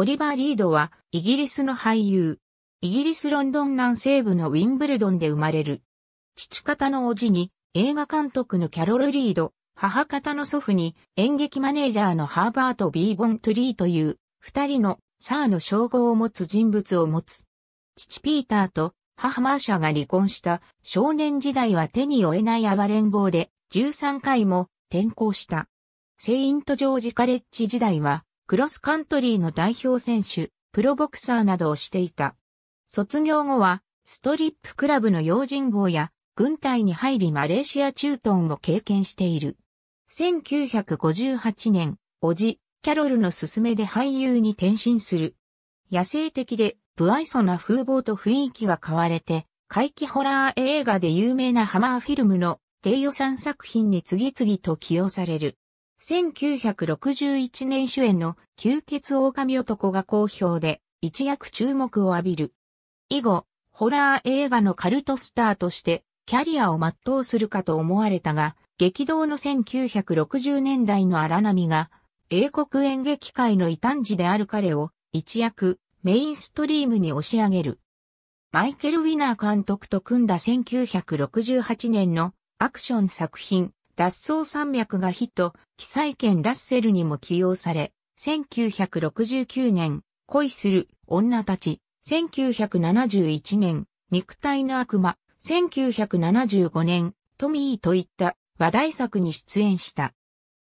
オリバー・リードは、イギリスの俳優。イギリス・ロンドン南西部のウィンブルドンで生まれる。父方の叔父に、映画監督のキャロル・リード、母方の祖父に、演劇マネージャーのハーバート・ビーボン・トゥリーという、二人の、サーの称号を持つ人物を持つ。父ピーターと、母マーシャが離婚した少年時代は手に負えない暴れん坊で13回も転校した。セイント・ジョージ・カレッジ時代はクロスカントリーの代表選手、プロボクサーなどをしていた。卒業後は、ストリップクラブの用心棒や、軍隊に入りマレーシア駐屯を経験している。1958年、おじ、キャロルの勧めで俳優に転身する。野生的で、不愛想な風貌と雰囲気が変われて、怪奇ホラー映画で有名なハマーフィルムの低予算作品に次々と起用される。1961年主演の吸血狼男が好評で一躍注目を浴びる。以後、ホラー映画のカルトスターとしてキャリアを全うするかと思われたが、激動の1960年代の荒波が英国演劇界の異端児である彼を一躍メインストリームに押し上げる。マイケル・ウィナー監督と組んだ1968年のアクション作品脱走山脈がヒット、記載権ラッセルにも起用され、1969年、恋する女たち、1971年、肉体の悪魔、1975年、トミーといった話題作に出演した。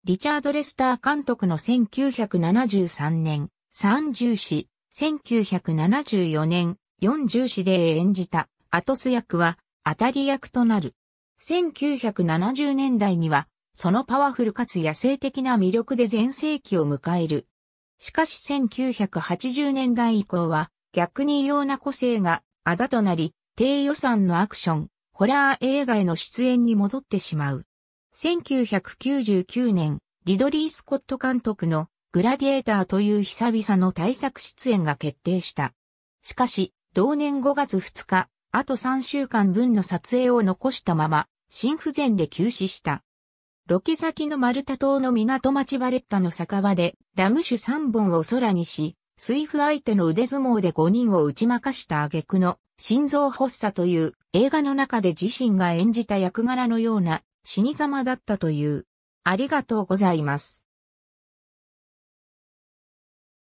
リチャード・レスター監督の1973年、三重詩、1974年、四重詩で演じた、アトス役は、当たり役となる。1970年代には、そのパワフルかつ野生的な魅力で全盛期を迎える。しかし1980年代以降は、逆に異様な個性があだとなり、低予算のアクション、ホラー映画への出演に戻ってしまう。1999年、リドリー・スコット監督のグラディエーターという久々の大作出演が決定した。しかし、同年5月2日、あと3週間分の撮影を残したまま、心不全で急死した。ロケ先のマルタ島の港町バレッタの酒場で、ラム酒3本を空にし、水夫相手の腕相撲で5人を打ち負かした挙句の心臓発作という映画の中で自身が演じた役柄のような死に様だったという。ありがとうございます。